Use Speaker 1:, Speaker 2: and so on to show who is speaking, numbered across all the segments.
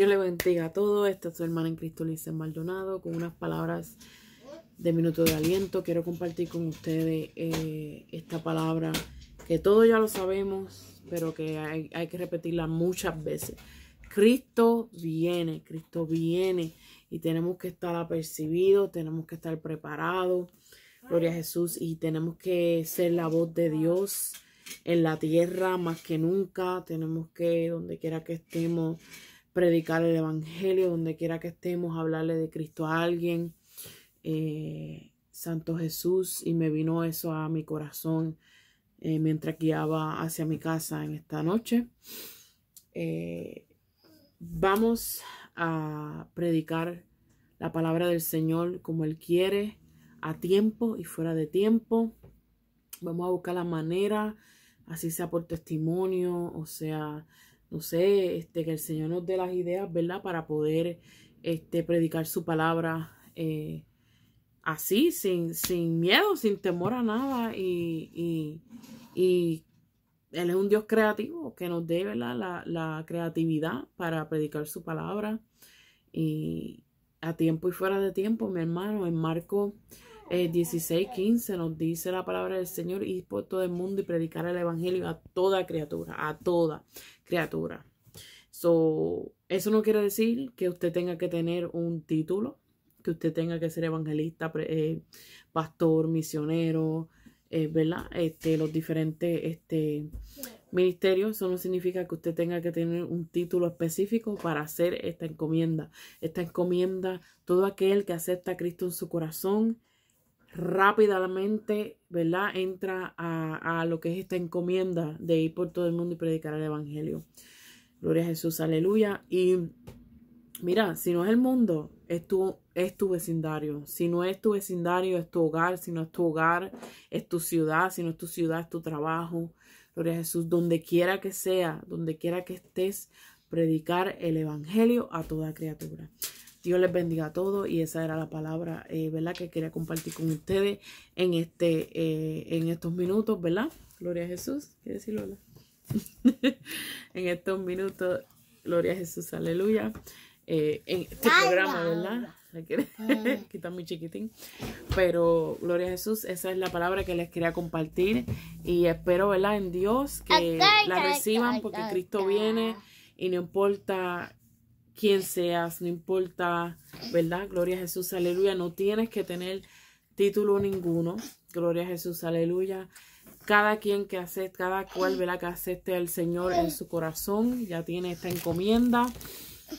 Speaker 1: Dios le bendiga a todos. Esta es su hermana en Cristo Lice Maldonado con unas palabras de minuto de aliento. Quiero compartir con ustedes eh, esta palabra que todos ya lo sabemos, pero que hay, hay que repetirla muchas veces. Cristo viene, Cristo viene y tenemos que estar apercibidos, tenemos que estar preparados. Gloria a Jesús y tenemos que ser la voz de Dios en la tierra más que nunca. Tenemos que, donde quiera que estemos, predicar el Evangelio donde quiera que estemos, hablarle de Cristo a alguien. Eh, Santo Jesús, y me vino eso a mi corazón eh, mientras guiaba hacia mi casa en esta noche. Eh, vamos a predicar la palabra del Señor como Él quiere, a tiempo y fuera de tiempo. Vamos a buscar la manera, así sea por testimonio, o sea, no sé, este, que el Señor nos dé las ideas, ¿verdad? Para poder este, predicar su palabra eh, así, sin, sin miedo, sin temor a nada. Y, y, y Él es un Dios creativo que nos dé, ¿verdad? La, la creatividad para predicar su palabra. Y a tiempo y fuera de tiempo, mi hermano, en Marco eh, 16, 15 nos dice la palabra del Señor, y por todo el mundo y predicar el Evangelio a toda criatura, a toda criatura. So, eso no quiere decir que usted tenga que tener un título, que usted tenga que ser evangelista, eh, pastor, misionero, eh, este, los diferentes este, ministerios, eso no significa que usted tenga que tener un título específico para hacer esta encomienda. Esta encomienda, todo aquel que acepta a Cristo en su corazón, rápidamente, ¿verdad? Entra a, lo que es esta encomienda de ir por todo el mundo y predicar el Evangelio. Gloria a Jesús, aleluya. Y mira, si no es el mundo, es tu, es tu vecindario. Si no es tu vecindario, es tu hogar. Si no es tu hogar, es tu ciudad. Si no es tu ciudad, es tu trabajo. Gloria a Jesús, donde quiera que sea, donde quiera que estés, predicar el Evangelio a toda criatura. Dios les bendiga a todos y esa era la palabra, eh, Que quería compartir con ustedes en, este, eh, en estos minutos, ¿verdad? Gloria a Jesús, ¿qué decirlo? en estos minutos, gloria a Jesús, aleluya. Eh, en este programa, ¿verdad? Aquí está muy chiquitín. Pero, gloria a Jesús, esa es la palabra que les quería compartir. Y espero, ¿verdad? En Dios que la reciban porque Cristo viene y no importa quién seas, no importa, ¿verdad? Gloria a Jesús, aleluya. No tienes que tener título ninguno. Gloria a Jesús, aleluya. Cada quien que acepte, cada cual, ¿verdad? Que acepte al Señor en su corazón, ya tiene esta encomienda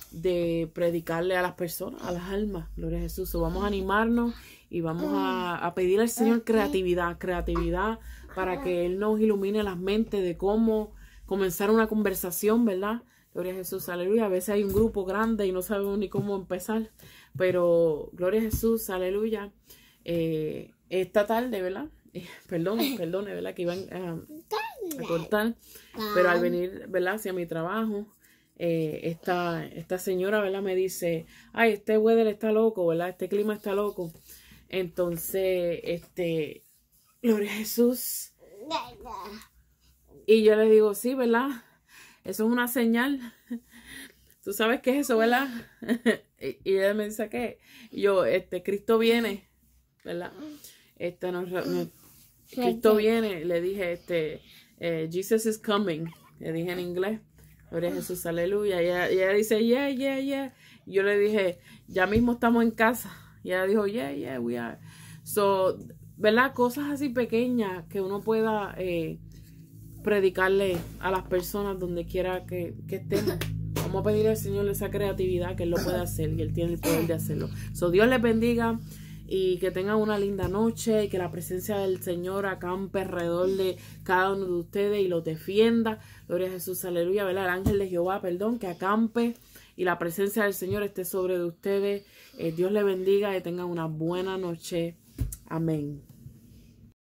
Speaker 1: de predicarle a las personas, a las almas. Gloria a Jesús. vamos a animarnos y vamos a, a, pedir al Señor creatividad, creatividad para que Él nos ilumine las mentes de cómo comenzar una conversación, ¿verdad? Gloria a Jesús, aleluya. A veces hay un grupo grande y no sabemos ni cómo empezar, pero gloria a Jesús, aleluya. Eh, esta tarde, ¿verdad? Eh, perdón, perdón, ¿verdad? Que iban a cortar, pero al venir, ¿verdad? Hacia mi trabajo, eh, esta, esta señora, ¿verdad? Me dice, ay, este weather está loco, ¿verdad? Este clima está loco. Entonces, este, gloria a Jesús. Y yo le digo, sí, ¿verdad? Eso es una señal. Tú sabes qué es eso, ¿verdad? y, ella me dice que yo, este, Cristo viene, ¿verdad? Este, Cristo viene, le dije, este, eh, Jesus is coming, le dije en inglés. Gloria a Jesús, aleluya. Y ella, dice, yeah, yeah, yeah. Yo le dije, ya mismo estamos en casa. Y ella dijo, yeah, yeah, we are. So, ¿verdad? Cosas así pequeñas que uno pueda eh, predicarle a las personas donde quiera que, estén Vamos a pedir al Señor esa creatividad que Él lo pueda hacer y Él tiene el poder de hacerlo. So, Dios les bendiga y que tengan una linda noche y que la presencia del Señor acampe alrededor de cada uno de ustedes y los defienda. Gloria a Jesús, aleluya, ¿verdad? El ángel de Jehová, perdón, que acampe y la presencia del Señor esté sobre de ustedes. Eh, Dios les bendiga y tengan una buena noche. Amén.